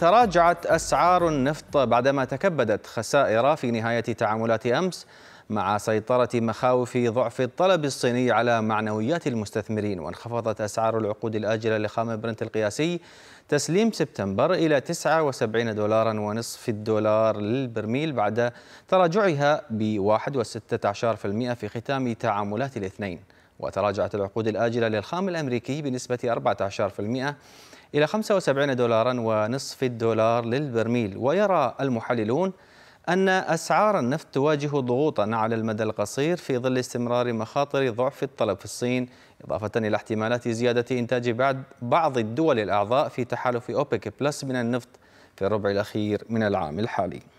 تراجعت أسعار النفط بعدما تكبدت خسائر في نهاية تعاملات أمس مع سيطرة مخاوف ضعف الطلب الصيني على معنويات المستثمرين وانخفضت أسعار العقود الآجلة لخام برنت القياسي تسليم سبتمبر إلى 79 دولارا ونصف الدولار للبرميل بعد تراجعها ب 1.16% في ختام تعاملات الاثنين وتراجعت العقود الآجلة للخام الأمريكي بنسبة 14% إلى 75 دولارا ونصف الدولار للبرميل ويرى المحللون أن أسعار النفط تواجه ضغوطا على المدى القصير في ظل استمرار مخاطر ضعف الطلب في الصين إضافة إلى احتمالات زيادة إنتاج بعض الدول الأعضاء في تحالف أوبك بلس من النفط في الربع الأخير من العام الحالي